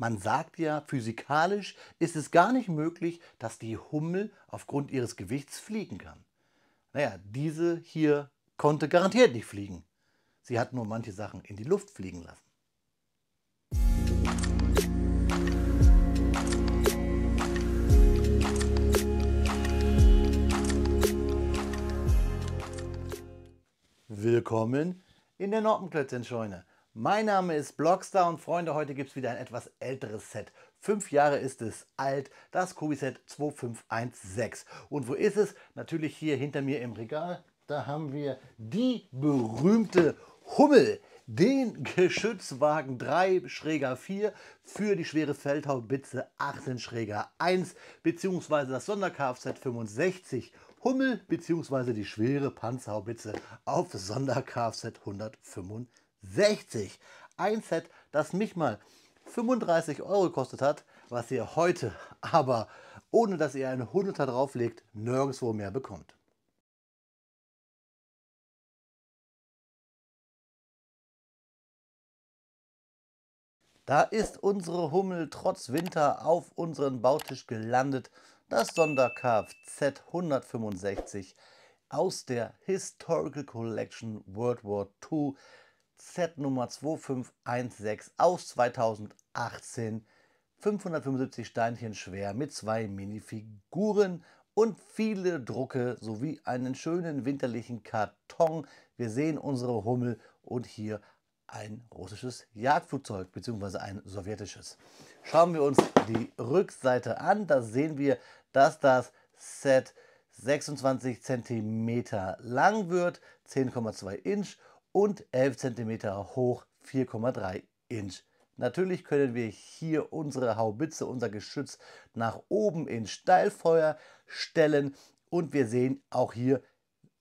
Man sagt ja, physikalisch ist es gar nicht möglich, dass die Hummel aufgrund ihres Gewichts fliegen kann. Naja, diese hier konnte garantiert nicht fliegen. Sie hat nur manche Sachen in die Luft fliegen lassen. Willkommen in der Nordenklötzchenscheune. Mein Name ist Blockstar und Freunde, heute gibt es wieder ein etwas älteres Set. Fünf Jahre ist es alt, das Kobi-Set 2516. Und wo ist es? Natürlich hier hinter mir im Regal. Da haben wir die berühmte Hummel, den Geschützwagen 3 Schräger 4 für die schwere Feldhaubitze 18 Schräger 1 bzw. das Sonder-Kfz 65 Hummel bzw. die schwere Panzerhaubitze auf Sonder-Kfz 165. 60. Ein Set, das mich mal 35 Euro gekostet hat, was ihr heute aber ohne dass ihr einen Hunderter drauflegt nirgendwo mehr bekommt. Da ist unsere Hummel trotz Winter auf unseren Bautisch gelandet, das Sonder-Kfz 165 aus der Historical Collection World War II Z Nummer 2516 aus 2018. 575 Steinchen schwer mit zwei Minifiguren und viele Drucke sowie einen schönen winterlichen Karton. Wir sehen unsere Hummel und hier ein russisches Jagdflugzeug bzw. ein sowjetisches. Schauen wir uns die Rückseite an. Da sehen wir, dass das Set 26 cm lang wird, 10,2 Inch und 11 cm hoch 4,3 Inch. Natürlich können wir hier unsere Haubitze, unser Geschütz nach oben in Steilfeuer stellen und wir sehen auch hier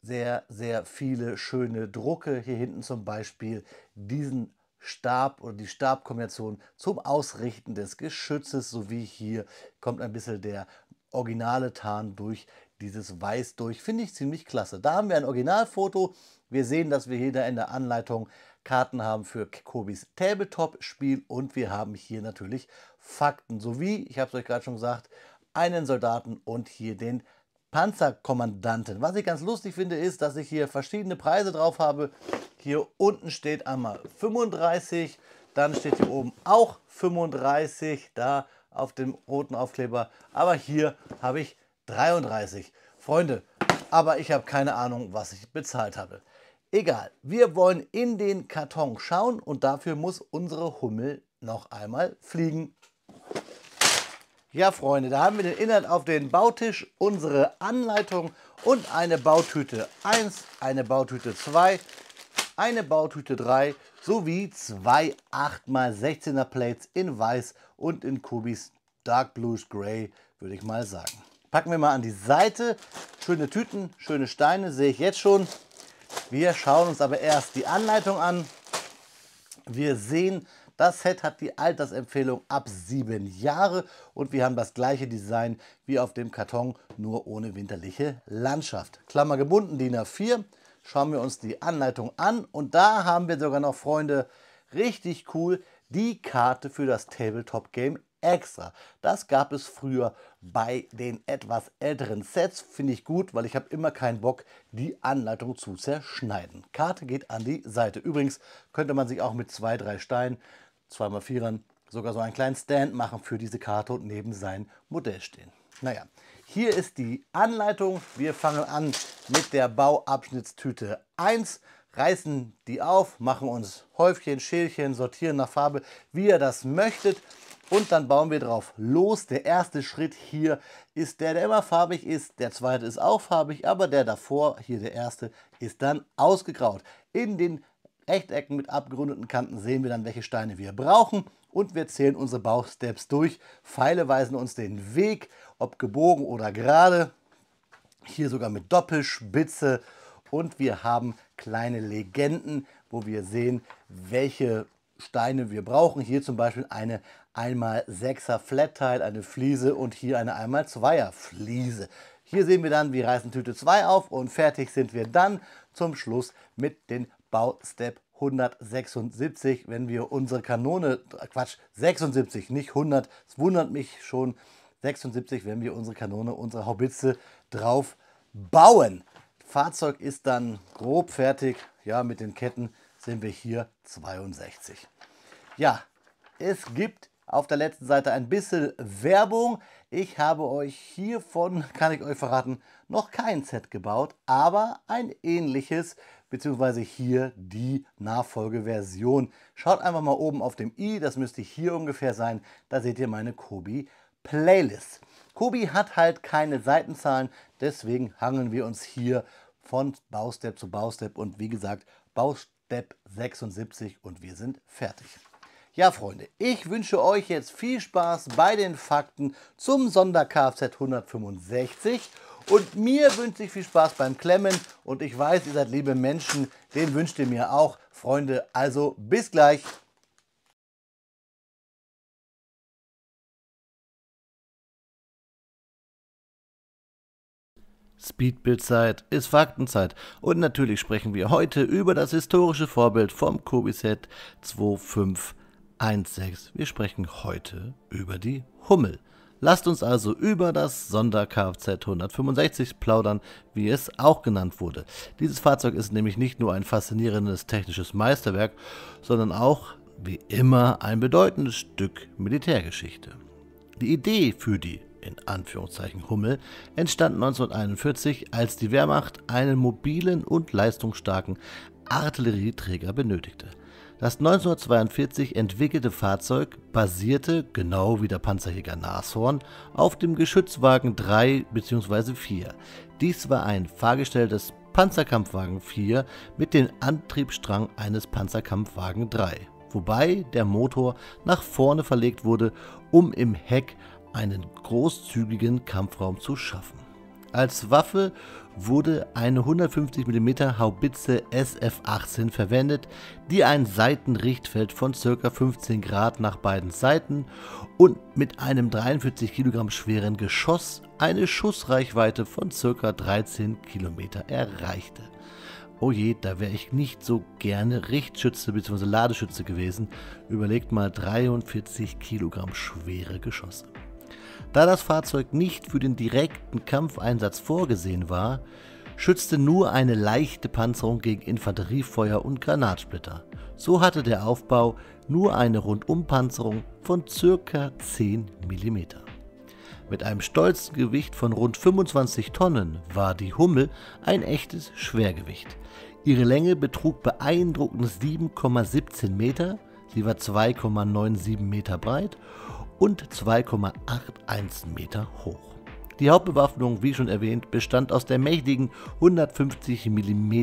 sehr, sehr viele schöne Drucke. Hier hinten zum Beispiel diesen Stab oder die Stabkombination zum Ausrichten des Geschützes, sowie hier kommt ein bisschen der originale Tarn durch dieses Weiß durch. Finde ich ziemlich klasse. Da haben wir ein Originalfoto wir sehen, dass wir hier in der Anleitung Karten haben für Kobis Tabletop-Spiel und wir haben hier natürlich Fakten sowie, ich habe es euch gerade schon gesagt, einen Soldaten und hier den Panzerkommandanten. Was ich ganz lustig finde, ist, dass ich hier verschiedene Preise drauf habe. Hier unten steht einmal 35, dann steht hier oben auch 35, da auf dem roten Aufkleber. Aber hier habe ich 33. Freunde, aber ich habe keine Ahnung, was ich bezahlt habe. Egal, wir wollen in den Karton schauen und dafür muss unsere Hummel noch einmal fliegen. Ja, Freunde, da haben wir den Inhalt auf den Bautisch, unsere Anleitung und eine Bautüte 1, eine Bautüte 2, eine Bautüte 3 sowie zwei 8x16er Plates in weiß und in Kubis Dark Blues Gray, würde ich mal sagen. Packen wir mal an die Seite. Schöne Tüten, schöne Steine, sehe ich jetzt schon. Wir schauen uns aber erst die Anleitung an. Wir sehen, das Set hat die Altersempfehlung ab 7 Jahre und wir haben das gleiche Design wie auf dem Karton, nur ohne winterliche Landschaft. Klammer gebunden, DIN A4. Schauen wir uns die Anleitung an und da haben wir sogar noch, Freunde, richtig cool, die Karte für das Tabletop-Game extra. Das gab es früher bei den etwas älteren Sets. Finde ich gut, weil ich habe immer keinen Bock, die Anleitung zu zerschneiden. Karte geht an die Seite. Übrigens könnte man sich auch mit zwei, drei Steinen, zweimal Vierern, sogar so einen kleinen Stand machen für diese Karte und neben sein Modell stehen. Naja, hier ist die Anleitung. Wir fangen an mit der Bauabschnittstüte 1, reißen die auf, machen uns Häufchen, Schälchen, sortieren nach Farbe, wie ihr das möchtet und dann bauen wir drauf los. Der erste Schritt hier ist der, der immer farbig ist. Der zweite ist auch farbig, aber der davor, hier der erste, ist dann ausgegraut. In den Rechtecken mit abgerundeten Kanten sehen wir dann, welche Steine wir brauchen und wir zählen unsere Bausteps durch. Pfeile weisen uns den Weg, ob gebogen oder gerade. Hier sogar mit Doppelspitze und wir haben kleine Legenden, wo wir sehen, welche Steine wir brauchen. Hier zum Beispiel eine 1x6er Flat-Tile, eine Fliese und hier eine 1x2er Fliese. Hier sehen wir dann, wir reißen Tüte 2 auf und fertig sind wir dann zum Schluss mit den Baustep 176, wenn wir unsere Kanone, Quatsch, 76, nicht 100, es wundert mich schon, 76, wenn wir unsere Kanone, unsere Haubitze drauf bauen. Fahrzeug ist dann grob fertig, ja, mit den Ketten sehen wir hier 62. Ja, es gibt auf der letzten Seite ein bisschen Werbung. Ich habe euch hiervon, kann ich euch verraten, noch kein Set gebaut, aber ein ähnliches, beziehungsweise hier die Nachfolgeversion. Schaut einfach mal oben auf dem i, das müsste hier ungefähr sein, da seht ihr meine Kobi Playlist. Kobi hat halt keine Seitenzahlen, deswegen hangeln wir uns hier von Baustep zu Baustep und wie gesagt, Baustep BEP 76 und wir sind fertig. Ja, Freunde, ich wünsche euch jetzt viel Spaß bei den Fakten zum Sonder-Kfz 165 und mir wünsche ich viel Spaß beim Klemmen und ich weiß, ihr seid liebe Menschen, den wünscht ihr mir auch. Freunde, also bis gleich. Speedbildzeit ist Faktenzeit. Und natürlich sprechen wir heute über das historische Vorbild vom Kobiset 2516. Wir sprechen heute über die Hummel. Lasst uns also über das Sonder-Kfz 165 plaudern, wie es auch genannt wurde. Dieses Fahrzeug ist nämlich nicht nur ein faszinierendes technisches Meisterwerk, sondern auch, wie immer, ein bedeutendes Stück Militärgeschichte. Die Idee für die in Anführungszeichen Hummel, entstand 1941, als die Wehrmacht einen mobilen und leistungsstarken Artillerieträger benötigte. Das 1942 entwickelte Fahrzeug basierte, genau wie der Panzerjäger Nashorn, auf dem Geschützwagen 3 bzw. 4. Dies war ein fahrgestelltes Panzerkampfwagen 4 mit dem Antriebsstrang eines Panzerkampfwagen 3, wobei der Motor nach vorne verlegt wurde, um im Heck einen großzügigen Kampfraum zu schaffen. Als Waffe wurde eine 150 mm Haubitze SF-18 verwendet, die ein Seitenrichtfeld von ca. 15 Grad nach beiden Seiten und mit einem 43 kg schweren Geschoss eine Schussreichweite von ca. 13 km erreichte. Oh je, da wäre ich nicht so gerne Richtschütze bzw. Ladeschütze gewesen. Überlegt mal 43 Kilogramm schwere Geschosse. Da das Fahrzeug nicht für den direkten Kampfeinsatz vorgesehen war, schützte nur eine leichte Panzerung gegen Infanteriefeuer und Granatsplitter. So hatte der Aufbau nur eine Rundumpanzerung von ca. 10 mm. Mit einem stolzen Gewicht von rund 25 Tonnen war die Hummel ein echtes Schwergewicht. Ihre Länge betrug beeindruckend 7,17 Meter, sie war 2,97 Meter breit und 2,81 Meter hoch. Die Hauptbewaffnung, wie schon erwähnt, bestand aus der mächtigen 150 mm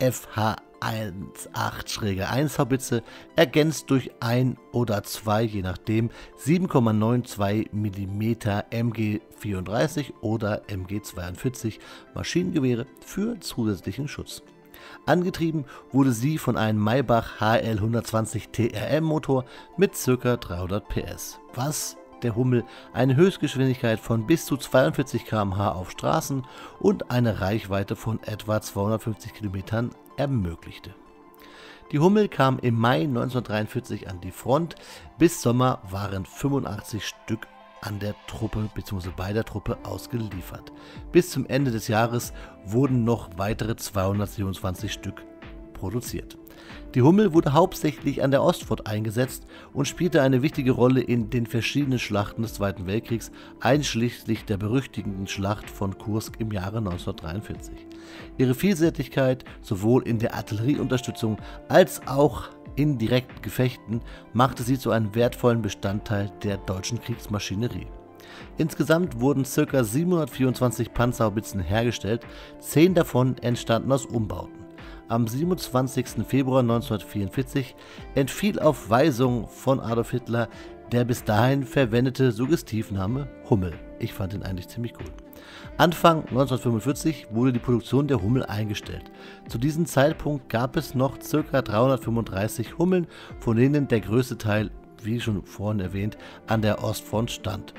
FH 1,8 1 Haubitze, ergänzt durch ein oder zwei, je nachdem, 7,92 mm MG34 oder MG42 Maschinengewehre für zusätzlichen Schutz. Angetrieben wurde sie von einem Maybach HL 120 TRM Motor mit ca. 300 PS, was der Hummel eine Höchstgeschwindigkeit von bis zu 42 km/h auf Straßen und eine Reichweite von etwa 250 km ermöglichte. Die Hummel kam im Mai 1943 an die Front, bis Sommer waren 85 Stück an der Truppe bzw. bei der Truppe ausgeliefert. Bis zum Ende des Jahres wurden noch weitere 227 Stück produziert. Die Hummel wurde hauptsächlich an der Ostfront eingesetzt und spielte eine wichtige Rolle in den verschiedenen Schlachten des Zweiten Weltkriegs, einschließlich der berüchtigenden Schlacht von Kursk im Jahre 1943. Ihre Vielseitigkeit sowohl in der Artillerieunterstützung als auch in direkten Gefechten machte sie zu einem wertvollen Bestandteil der deutschen Kriegsmaschinerie. Insgesamt wurden ca. 724 Panzerhaubitzen hergestellt, 10 davon entstanden aus Umbauten. Am 27. Februar 1944 entfiel auf Weisung von Adolf Hitler der bis dahin verwendete Suggestivname Hummel. Ich fand ihn eigentlich ziemlich gut. Anfang 1945 wurde die Produktion der Hummel eingestellt. Zu diesem Zeitpunkt gab es noch ca. 335 Hummeln, von denen der größte Teil, wie schon vorhin erwähnt, an der Ostfront stand.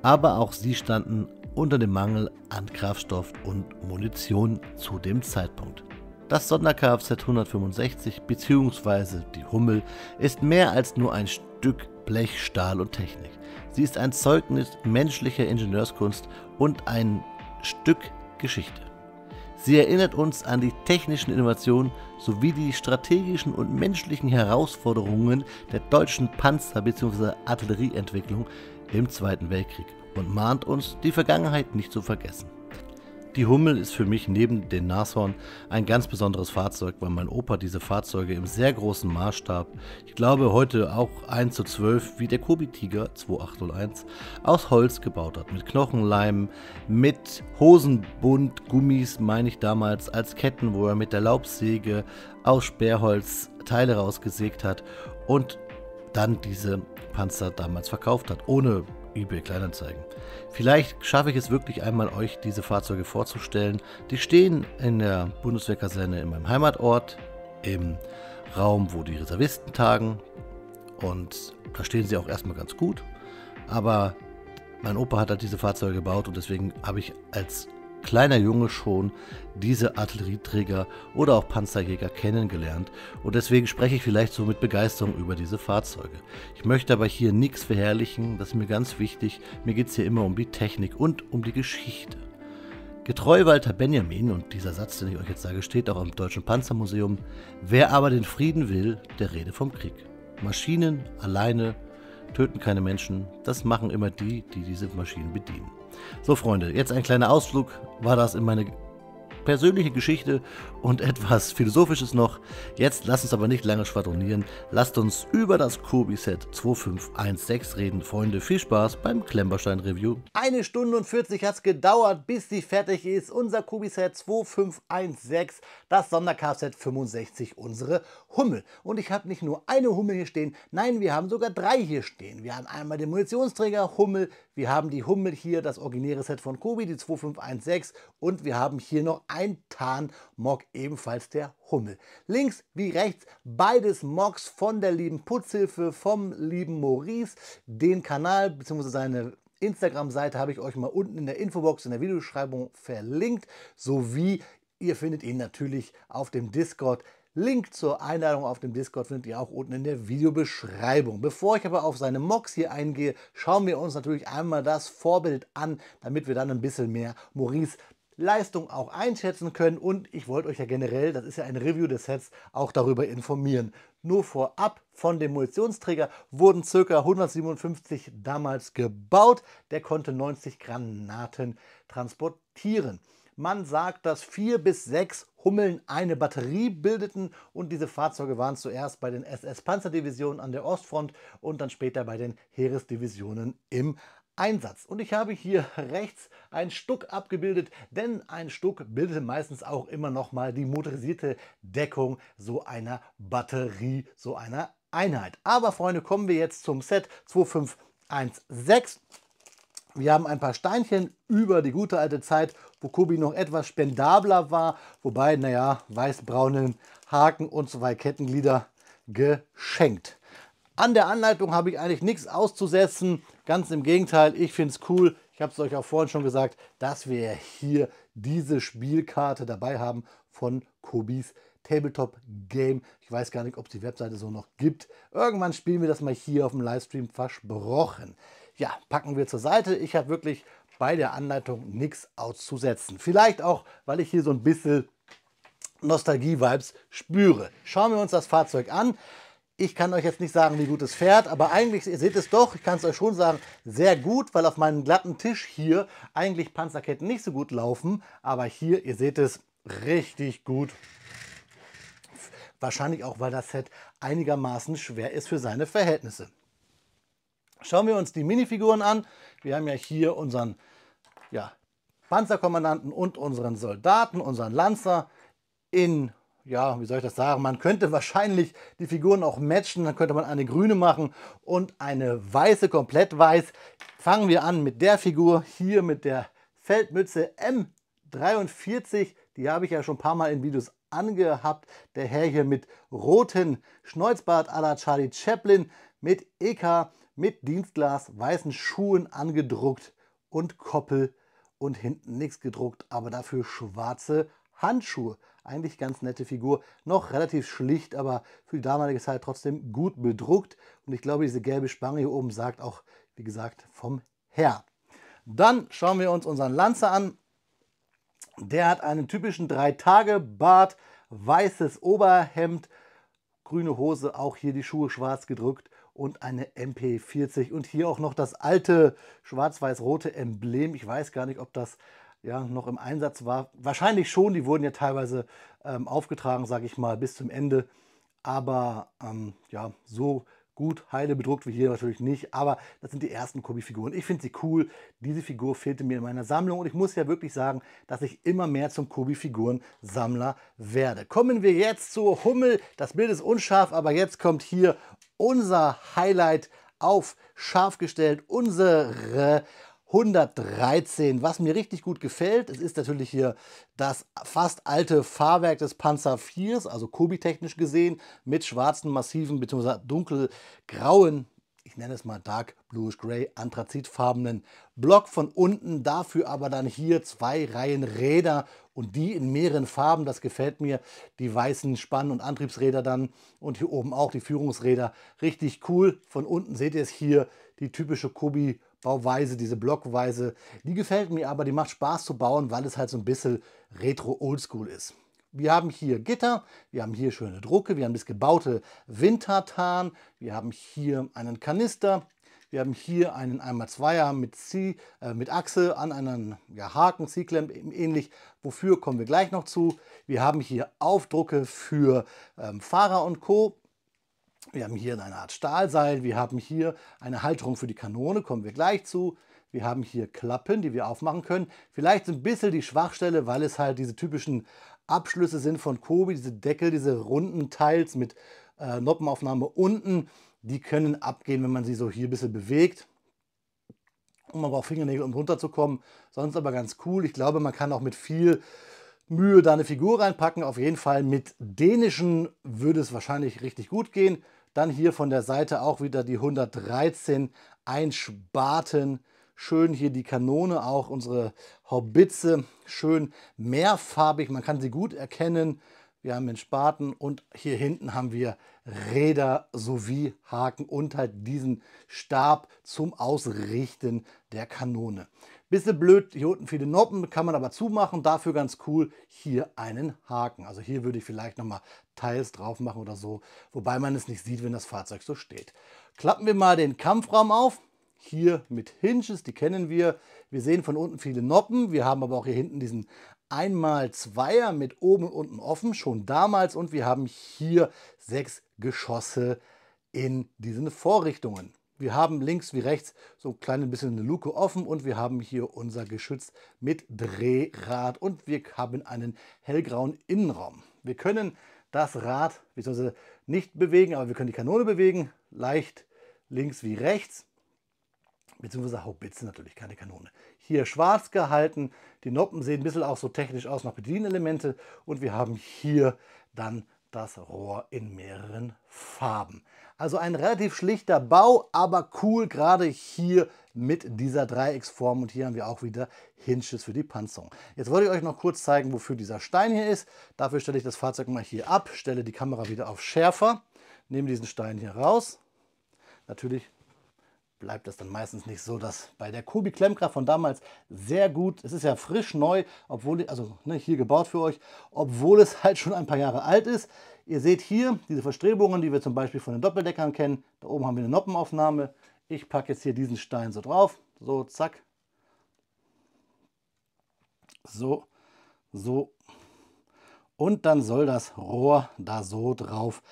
Aber auch sie standen unter dem Mangel an Kraftstoff und Munition zu dem Zeitpunkt. Das Sonder-Kfz 165 bzw. die Hummel ist mehr als nur ein Stück Blech, Stahl und Technik. Sie ist ein Zeugnis menschlicher Ingenieurskunst und ein Stück Geschichte. Sie erinnert uns an die technischen Innovationen sowie die strategischen und menschlichen Herausforderungen der deutschen Panzer- bzw. Artillerieentwicklung im Zweiten Weltkrieg und mahnt uns, die Vergangenheit nicht zu vergessen. Die Hummel ist für mich neben den Nashorn ein ganz besonderes Fahrzeug, weil mein Opa diese Fahrzeuge im sehr großen Maßstab, ich glaube heute auch 1 zu 12, wie der Kobi-Tiger 2801, aus Holz gebaut hat. Mit Knochenleim, mit Hosenbund, Gummis, meine ich damals, als Ketten, wo er mit der Laubsäge aus Sperrholz Teile rausgesägt hat und dann diese Panzer damals verkauft hat, ohne eBay Kleinanzeigen. Vielleicht schaffe ich es wirklich einmal, euch diese Fahrzeuge vorzustellen. Die stehen in der Bundeswehrkaserne in meinem Heimatort, im Raum, wo die Reservisten tagen. Und da stehen sie auch erstmal ganz gut. Aber mein Opa hat halt diese Fahrzeuge gebaut und deswegen habe ich als kleiner Junge schon diese Artillerieträger oder auch Panzerjäger kennengelernt und deswegen spreche ich vielleicht so mit Begeisterung über diese Fahrzeuge. Ich möchte aber hier nichts verherrlichen, das ist mir ganz wichtig. Mir geht es hier immer um die Technik und um die Geschichte. Getreu Walter Benjamin, und dieser Satz, den ich euch jetzt sage, steht auch im Deutschen Panzermuseum, wer aber den Frieden will, der rede vom Krieg. Maschinen alleine töten keine Menschen, das machen immer die, die diese Maschinen bedienen. So, Freunde, jetzt ein kleiner Ausflug war das in meine persönliche Geschichte und etwas Philosophisches noch. Jetzt lasst uns aber nicht lange schwadronieren. Lasst uns über das Kobi-Set 2516 reden. Freunde, viel Spaß beim Klemperstein review Eine Stunde und 40 hat es gedauert, bis sie fertig ist. Unser Kobi-Set 2516, das Sondercard-Set 65, unsere Hummel. Und ich habe nicht nur eine Hummel hier stehen, nein, wir haben sogar drei hier stehen. Wir haben einmal den Munitionsträger Hummel, wir haben die Hummel hier, das originäre Set von Kobi, die 2516 und wir haben hier noch Eintarn Mock ebenfalls der Hummel. Links wie rechts beides Mocks von der lieben Putzhilfe, vom lieben Maurice. Den Kanal bzw. seine Instagram-Seite habe ich euch mal unten in der Infobox, in der Videobeschreibung verlinkt. Sowie ihr findet ihn natürlich auf dem Discord. Link zur Einladung auf dem Discord findet ihr auch unten in der Videobeschreibung. Bevor ich aber auf seine Mocks hier eingehe, schauen wir uns natürlich einmal das Vorbild an, damit wir dann ein bisschen mehr Maurice Leistung auch einschätzen können und ich wollte euch ja generell, das ist ja ein Review des Sets, auch darüber informieren. Nur vorab von dem Munitionsträger wurden ca. 157 damals gebaut. Der konnte 90 Granaten transportieren. Man sagt, dass vier bis sechs Hummeln eine Batterie bildeten und diese Fahrzeuge waren zuerst bei den SS-Panzerdivisionen an der Ostfront und dann später bei den Heeresdivisionen im Einsatz. Und ich habe hier rechts ein Stuck abgebildet, denn ein Stuck bildet meistens auch immer nochmal die motorisierte Deckung so einer Batterie, so einer Einheit. Aber Freunde, kommen wir jetzt zum Set 2516. Wir haben ein paar Steinchen über die gute alte Zeit, wo Kobi noch etwas spendabler war, wobei, naja, weißbraunen Haken und zwei Kettenglieder geschenkt. An der Anleitung habe ich eigentlich nichts auszusetzen. Ganz im Gegenteil, ich finde es cool. Ich habe es euch auch vorhin schon gesagt, dass wir hier diese Spielkarte dabei haben von Kobis Tabletop Game. Ich weiß gar nicht, ob es die Webseite so noch gibt. Irgendwann spielen wir das mal hier auf dem Livestream versprochen. Ja, packen wir zur Seite. Ich habe wirklich bei der Anleitung nichts auszusetzen. Vielleicht auch, weil ich hier so ein bisschen Nostalgie-Vibes spüre. Schauen wir uns das Fahrzeug an. Ich kann euch jetzt nicht sagen, wie gut es fährt, aber eigentlich, ihr seht es doch, ich kann es euch schon sagen, sehr gut, weil auf meinem glatten Tisch hier eigentlich Panzerketten nicht so gut laufen, aber hier, ihr seht es, richtig gut. Wahrscheinlich auch, weil das Set einigermaßen schwer ist für seine Verhältnisse. Schauen wir uns die Minifiguren an. Wir haben ja hier unseren ja, Panzerkommandanten und unseren Soldaten, unseren Lanzer in ja, wie soll ich das sagen? Man könnte wahrscheinlich die Figuren auch matchen. Dann könnte man eine grüne machen und eine weiße, komplett weiß. Fangen wir an mit der Figur hier mit der Feldmütze M43. Die habe ich ja schon ein paar Mal in Videos angehabt. Der Herr hier mit roten Schnäuzbart à la Charlie Chaplin, mit EK, mit Dienstglas, weißen Schuhen angedruckt und Koppel und hinten nichts gedruckt, aber dafür schwarze Handschuhe. Eigentlich ganz nette Figur, noch relativ schlicht, aber für die damalige Zeit trotzdem gut bedruckt. Und ich glaube, diese gelbe Spange hier oben sagt auch, wie gesagt, vom Herr. Dann schauen wir uns unseren Lanzer an. Der hat einen typischen Drei-Tage-Bart, weißes Oberhemd, grüne Hose, auch hier die Schuhe schwarz gedrückt und eine MP40. Und hier auch noch das alte schwarz-weiß-rote Emblem. Ich weiß gar nicht, ob das ja, noch im Einsatz war. Wahrscheinlich schon, die wurden ja teilweise ähm, aufgetragen, sage ich mal, bis zum Ende. Aber ähm, ja, so gut heile bedruckt wie hier natürlich nicht. Aber das sind die ersten Kobi-Figuren. Ich finde sie cool. Diese Figur fehlte mir in meiner Sammlung. Und ich muss ja wirklich sagen, dass ich immer mehr zum Kobi-Figuren-Sammler werde. Kommen wir jetzt zur Hummel. Das Bild ist unscharf, aber jetzt kommt hier unser Highlight auf scharf gestellt. Unsere 113. Was mir richtig gut gefällt, es ist natürlich hier das fast alte Fahrwerk des Panzer 4, also Kobi-technisch gesehen, mit schwarzen, massiven bzw. dunkelgrauen ich nenne es mal Dark Bluish Gray, anthrazitfarbenen Block von unten, dafür aber dann hier zwei Reihen Räder und die in mehreren Farben, das gefällt mir, die weißen Spann- und Antriebsräder dann und hier oben auch die Führungsräder, richtig cool. Von unten seht ihr es hier, die typische Kobi Bauweise, diese Blockweise, die gefällt mir, aber die macht Spaß zu bauen, weil es halt so ein bisschen retro-oldschool ist. Wir haben hier Gitter, wir haben hier schöne Drucke, wir haben das gebaute Windtartan, wir haben hier einen Kanister, wir haben hier einen 1x2er mit, C, äh, mit Achse an einem ja, Haken, C-Clamp e-, ähnlich. Wofür kommen wir gleich noch zu. Wir haben hier Aufdrucke für ähm, Fahrer und Co. Wir haben hier eine Art Stahlseil, wir haben hier eine Halterung für die Kanone, kommen wir gleich zu. Wir haben hier Klappen, die wir aufmachen können. Vielleicht ein bisschen die Schwachstelle, weil es halt diese typischen Abschlüsse sind von Kobi, diese Deckel, diese runden Teils mit äh, Noppenaufnahme unten. Die können abgehen, wenn man sie so hier ein bisschen bewegt. Um aber auf Fingernägel, um runterzukommen. Sonst aber ganz cool. Ich glaube, man kann auch mit viel Mühe da eine Figur reinpacken. Auf jeden Fall mit dänischen würde es wahrscheinlich richtig gut gehen. Dann hier von der Seite auch wieder die 113 Einspaten. Schön hier die Kanone, auch unsere Horbitze, schön mehrfarbig, man kann sie gut erkennen. Wir haben den Spaten und hier hinten haben wir Räder sowie Haken und halt diesen Stab zum Ausrichten der Kanone. Bisschen blöd, hier unten viele Noppen, kann man aber zumachen. Dafür ganz cool, hier einen Haken. Also hier würde ich vielleicht nochmal Teils drauf machen oder so, wobei man es nicht sieht, wenn das Fahrzeug so steht. Klappen wir mal den Kampfraum auf. Hier mit Hinges, die kennen wir. Wir sehen von unten viele Noppen. Wir haben aber auch hier hinten diesen einmal Zweier mit oben und unten offen, schon damals. Und wir haben hier sechs Geschosse in diesen Vorrichtungen. Wir haben links wie rechts so ein klein bisschen eine Luke offen und wir haben hier unser Geschütz mit Drehrad und wir haben einen hellgrauen Innenraum. Wir können das Rad nicht bewegen, aber wir können die Kanone bewegen, leicht links wie rechts, beziehungsweise Haubitze natürlich, keine Kanone. Hier schwarz gehalten, die Noppen sehen ein bisschen auch so technisch aus nach Bedienelemente und wir haben hier dann das Rohr in mehreren Farben. Also ein relativ schlichter Bau, aber cool, gerade hier mit dieser Dreiecksform. Und hier haben wir auch wieder Hinges für die Panzerung. Jetzt wollte ich euch noch kurz zeigen, wofür dieser Stein hier ist. Dafür stelle ich das Fahrzeug mal hier ab, stelle die Kamera wieder auf schärfer, nehme diesen Stein hier raus. Natürlich bleibt das dann meistens nicht so, dass bei der Kobi Klemmkraft von damals sehr gut, es ist ja frisch neu, obwohl, also ne, hier gebaut für euch, obwohl es halt schon ein paar Jahre alt ist, Ihr seht hier diese Verstrebungen, die wir zum Beispiel von den Doppeldeckern kennen. Da oben haben wir eine Noppenaufnahme. Ich packe jetzt hier diesen Stein so drauf. So, zack. So, so. Und dann soll das Rohr da so drauf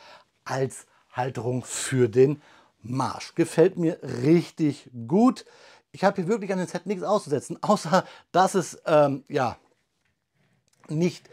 als Halterung für den Marsch. Gefällt mir richtig gut. Ich habe hier wirklich an dem Set nichts auszusetzen, außer dass es ähm, ja nicht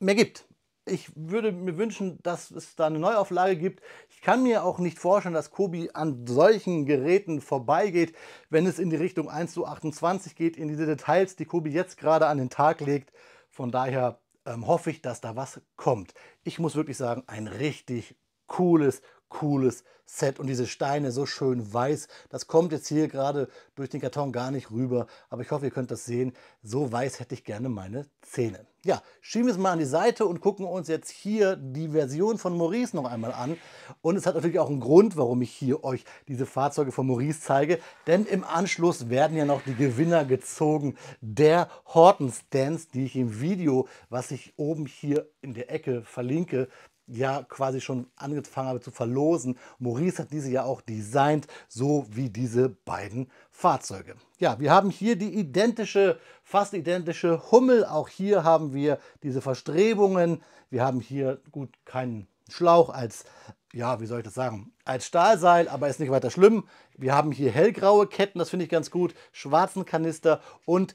mehr gibt ich würde mir wünschen, dass es da eine Neuauflage gibt. Ich kann mir auch nicht vorstellen, dass Kobi an solchen Geräten vorbeigeht, wenn es in die Richtung 1 zu 28 geht, in diese Details, die Kobi jetzt gerade an den Tag legt. Von daher ähm, hoffe ich, dass da was kommt. Ich muss wirklich sagen, ein richtig cooles cooles Set und diese Steine so schön weiß. Das kommt jetzt hier gerade durch den Karton gar nicht rüber, aber ich hoffe, ihr könnt das sehen. So weiß hätte ich gerne meine Zähne. Ja, schieben wir es mal an die Seite und gucken uns jetzt hier die Version von Maurice noch einmal an. Und es hat natürlich auch einen Grund, warum ich hier euch diese Fahrzeuge von Maurice zeige, denn im Anschluss werden ja noch die Gewinner gezogen der Horton Stands, die ich im Video, was ich oben hier in der Ecke verlinke, ja quasi schon angefangen habe zu verlosen. Maurice hat diese ja auch designt, so wie diese beiden Fahrzeuge. Ja, wir haben hier die identische, fast identische Hummel. Auch hier haben wir diese Verstrebungen. Wir haben hier, gut, keinen Schlauch als, ja, wie soll ich das sagen, als Stahlseil, aber ist nicht weiter schlimm. Wir haben hier hellgraue Ketten, das finde ich ganz gut, schwarzen Kanister und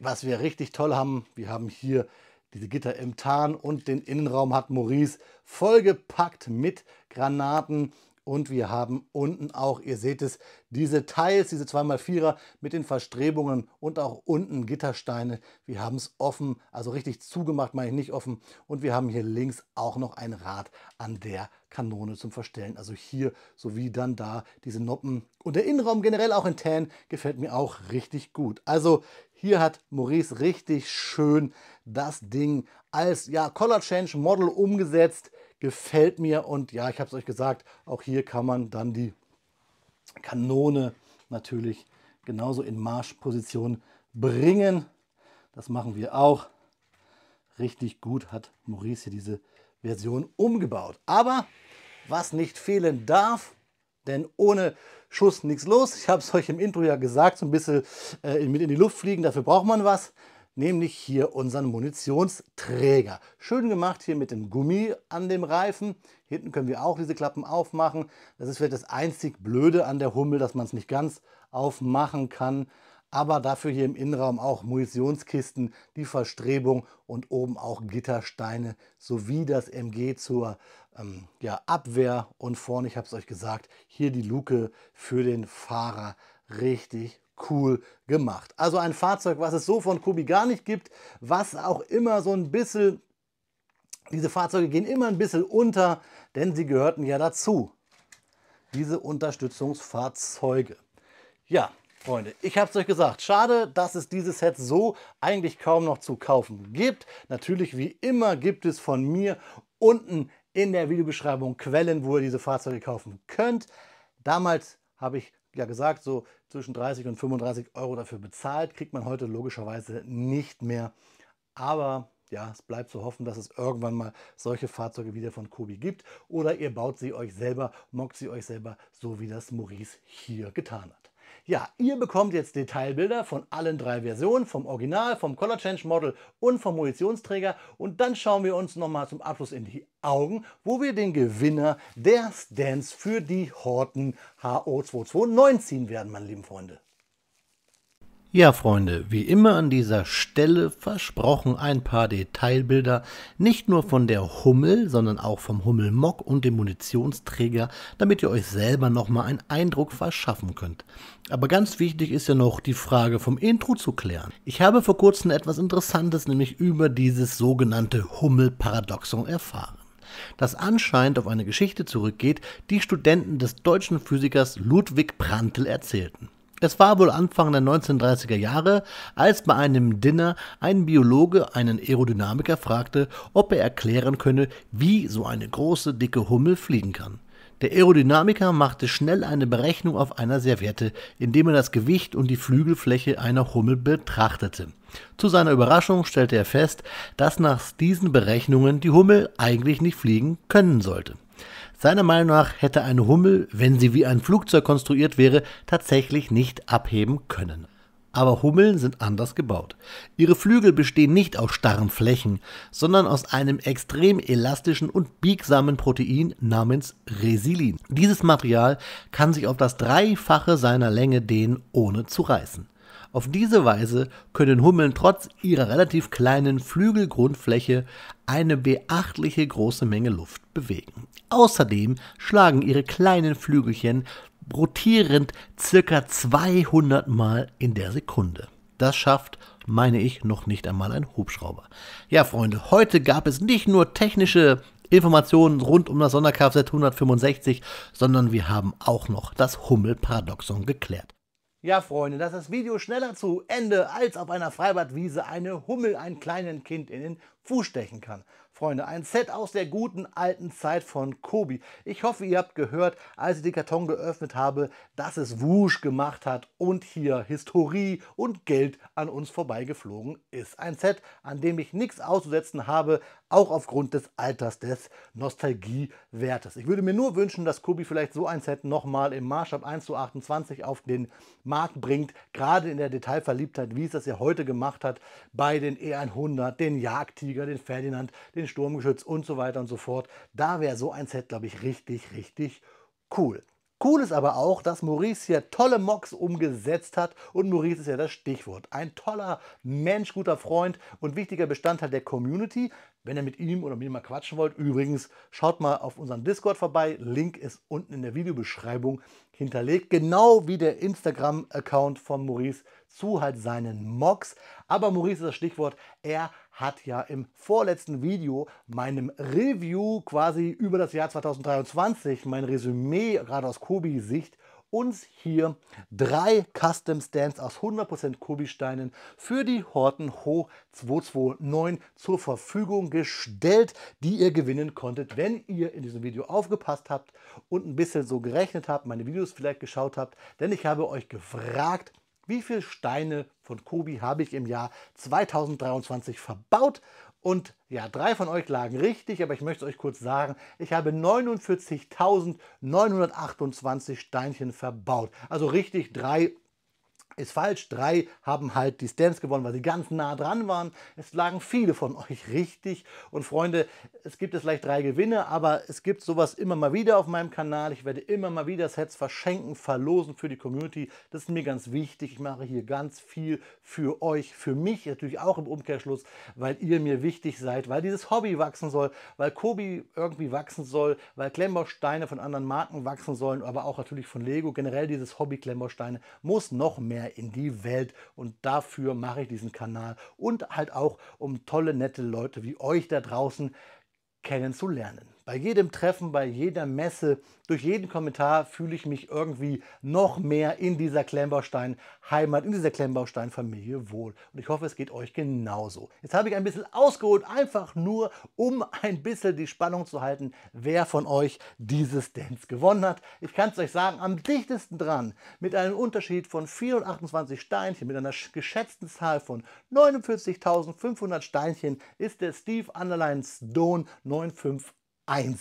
was wir richtig toll haben, wir haben hier diese Gitter im Tarn und den Innenraum hat Maurice vollgepackt mit Granaten. Und wir haben unten auch, ihr seht es, diese Teils, diese 2x4er mit den Verstrebungen und auch unten Gittersteine. Wir haben es offen, also richtig zugemacht, meine ich nicht offen. Und wir haben hier links auch noch ein Rad an der Kanone zum Verstellen. Also hier sowie dann da diese Noppen. Und der Innenraum generell auch in Tan gefällt mir auch richtig gut. Also hier hat Maurice richtig schön das Ding als ja, Color Change Model umgesetzt. Gefällt mir und ja, ich habe es euch gesagt, auch hier kann man dann die Kanone natürlich genauso in Marschposition bringen. Das machen wir auch. Richtig gut hat Maurice hier diese Version umgebaut. Aber was nicht fehlen darf, denn ohne Schuss nichts los. Ich habe es euch im Intro ja gesagt, so ein bisschen äh, mit in die Luft fliegen, dafür braucht man was. Nämlich hier unseren Munitionsträger. Schön gemacht hier mit dem Gummi an dem Reifen. Hinten können wir auch diese Klappen aufmachen. Das ist vielleicht das einzig Blöde an der Hummel, dass man es nicht ganz aufmachen kann aber dafür hier im Innenraum auch Munitionskisten, die Verstrebung und oben auch Gittersteine sowie das MG zur ähm, ja, Abwehr und vorne, ich habe es euch gesagt, hier die Luke für den Fahrer. Richtig cool gemacht. Also ein Fahrzeug, was es so von Kubi gar nicht gibt, was auch immer so ein bisschen, diese Fahrzeuge gehen immer ein bisschen unter, denn sie gehörten ja dazu. Diese Unterstützungsfahrzeuge. Ja, Freunde, ich habe es euch gesagt, schade, dass es dieses Set so eigentlich kaum noch zu kaufen gibt. Natürlich, wie immer, gibt es von mir unten in der Videobeschreibung Quellen, wo ihr diese Fahrzeuge kaufen könnt. Damals habe ich ja gesagt, so zwischen 30 und 35 Euro dafür bezahlt, kriegt man heute logischerweise nicht mehr. Aber ja, es bleibt zu hoffen, dass es irgendwann mal solche Fahrzeuge wieder von Kobi gibt oder ihr baut sie euch selber, mockt sie euch selber, so wie das Maurice hier getan hat. Ja, ihr bekommt jetzt Detailbilder von allen drei Versionen, vom Original, vom Color Change Model und vom Munitionsträger und dann schauen wir uns nochmal zum Abschluss in die Augen, wo wir den Gewinner der Stance für die Horten HO229 ziehen werden, meine lieben Freunde. Ja, Freunde, wie immer an dieser Stelle versprochen ein paar Detailbilder, nicht nur von der Hummel, sondern auch vom Hummelmock und dem Munitionsträger, damit ihr euch selber nochmal einen Eindruck verschaffen könnt. Aber ganz wichtig ist ja noch die Frage vom Intro zu klären. Ich habe vor kurzem etwas Interessantes, nämlich über dieses sogenannte Hummel-Paradoxon erfahren das anscheinend auf eine Geschichte zurückgeht, die Studenten des deutschen Physikers Ludwig Prantl erzählten. Es war wohl Anfang der 1930er Jahre, als bei einem Dinner ein Biologe einen Aerodynamiker fragte, ob er erklären könne, wie so eine große, dicke Hummel fliegen kann. Der Aerodynamiker machte schnell eine Berechnung auf einer Serviette, indem er das Gewicht und die Flügelfläche einer Hummel betrachtete. Zu seiner Überraschung stellte er fest, dass nach diesen Berechnungen die Hummel eigentlich nicht fliegen können sollte. Seiner Meinung nach hätte eine Hummel, wenn sie wie ein Flugzeug konstruiert wäre, tatsächlich nicht abheben können. Aber Hummeln sind anders gebaut. Ihre Flügel bestehen nicht aus starren Flächen, sondern aus einem extrem elastischen und biegsamen Protein namens Resilin. Dieses Material kann sich auf das Dreifache seiner Länge dehnen, ohne zu reißen. Auf diese Weise können Hummeln trotz ihrer relativ kleinen Flügelgrundfläche eine beachtliche große Menge Luft bewegen. Außerdem schlagen ihre kleinen Flügelchen rotierend circa 200 Mal in der Sekunde. Das schafft, meine ich, noch nicht einmal ein Hubschrauber. Ja, Freunde, heute gab es nicht nur technische Informationen rund um das Sonderkfz 165, sondern wir haben auch noch das Hummel-Paradoxon geklärt. Ja, Freunde, dass das Video schneller zu Ende als auf einer Freibadwiese eine Hummel ein kleinen Kind in den Fuß stechen kann. Freunde, ein Set aus der guten alten Zeit von Kobi. Ich hoffe, ihr habt gehört, als ich den Karton geöffnet habe, dass es wusch gemacht hat und hier Historie und Geld an uns vorbeigeflogen ist. Ein Set, an dem ich nichts auszusetzen habe, auch aufgrund des Alters, des Nostalgiewertes. Ich würde mir nur wünschen, dass Kobi vielleicht so ein Set nochmal im Maßstab 1 zu 28 auf den Markt bringt, gerade in der Detailverliebtheit, wie es das ja heute gemacht hat, bei den E100, den Jagdtiger, den Ferdinand, den Sturmgeschütz und so weiter und so fort. Da wäre so ein Set, glaube ich, richtig, richtig cool. Cool ist aber auch, dass Maurice hier tolle Mocks umgesetzt hat und Maurice ist ja das Stichwort. Ein toller Mensch, guter Freund und wichtiger Bestandteil der Community. Wenn ihr mit ihm oder mit mir mal quatschen wollt, übrigens, schaut mal auf unseren Discord vorbei. Link ist unten in der Videobeschreibung hinterlegt, genau wie der Instagram-Account von Maurice zu halt seinen Mocks. Aber Maurice ist das Stichwort, er hat ja im vorletzten Video meinem Review quasi über das Jahr 2023, mein Resümee gerade aus Kobi-Sicht, uns hier drei Custom Stands aus 100% Kobi-Steinen für die Horten Ho 229 zur Verfügung gestellt, die ihr gewinnen konntet, wenn ihr in diesem Video aufgepasst habt und ein bisschen so gerechnet habt, meine Videos vielleicht geschaut habt, denn ich habe euch gefragt, wie viele Steine von Kobi habe ich im Jahr 2023 verbaut und ja, drei von euch lagen richtig, aber ich möchte es euch kurz sagen, ich habe 49.928 Steinchen verbaut. Also richtig drei ist falsch. Drei haben halt die Stamps gewonnen, weil sie ganz nah dran waren. Es lagen viele von euch richtig. Und Freunde, es gibt jetzt gleich drei Gewinne, aber es gibt sowas immer mal wieder auf meinem Kanal. Ich werde immer mal wieder Sets verschenken, verlosen für die Community. Das ist mir ganz wichtig. Ich mache hier ganz viel für euch, für mich natürlich auch im Umkehrschluss, weil ihr mir wichtig seid, weil dieses Hobby wachsen soll, weil Kobi irgendwie wachsen soll, weil Klemmbausteine von anderen Marken wachsen sollen, aber auch natürlich von Lego. Generell dieses Hobby Klemmbausteine muss noch mehr mehr in die Welt. Und dafür mache ich diesen Kanal und halt auch, um tolle, nette Leute wie euch da draußen kennenzulernen. Bei jedem Treffen, bei jeder Messe, durch jeden Kommentar fühle ich mich irgendwie noch mehr in dieser Klemmbaustein-Heimat, in dieser Klemmbaustein-Familie wohl. Und ich hoffe, es geht euch genauso. Jetzt habe ich ein bisschen ausgeholt, einfach nur, um ein bisschen die Spannung zu halten, wer von euch dieses Dance gewonnen hat. Ich kann es euch sagen, am dichtesten dran, mit einem Unterschied von 428 Steinchen, mit einer geschätzten Zahl von 49.500 Steinchen, ist der Steve Underline Stone 95 1.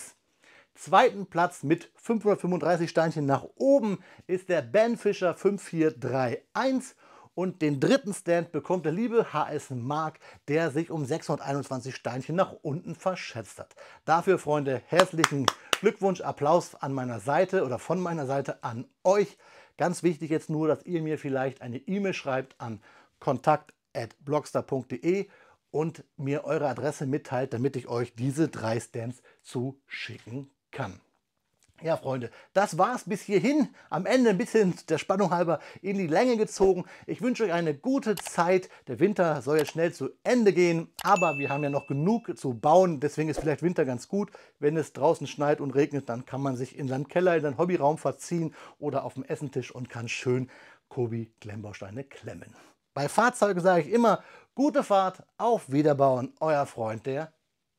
Zweiten Platz mit 535 Steinchen nach oben ist der Ben Fischer 5431 und den dritten Stand bekommt der liebe HS Mark, der sich um 621 Steinchen nach unten verschätzt hat. Dafür, Freunde, herzlichen Glückwunsch, Applaus an meiner Seite oder von meiner Seite an euch. Ganz wichtig jetzt nur, dass ihr mir vielleicht eine E-Mail schreibt an kontakt@blogster.de und mir eure Adresse mitteilt, damit ich euch diese drei Stands zuschicken kann. Ja, Freunde, das war's bis hierhin. Am Ende ein bisschen der Spannung halber in die Länge gezogen. Ich wünsche euch eine gute Zeit. Der Winter soll jetzt schnell zu Ende gehen, aber wir haben ja noch genug zu bauen. Deswegen ist vielleicht Winter ganz gut. Wenn es draußen schneit und regnet, dann kann man sich in seinen Keller, in seinen Hobbyraum verziehen oder auf dem Essentisch und kann schön Kobi Klemmbausteine klemmen. Bei Fahrzeugen sage ich immer, Gute Fahrt, auf Wiederbauen, euer Freund der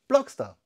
Blockstar.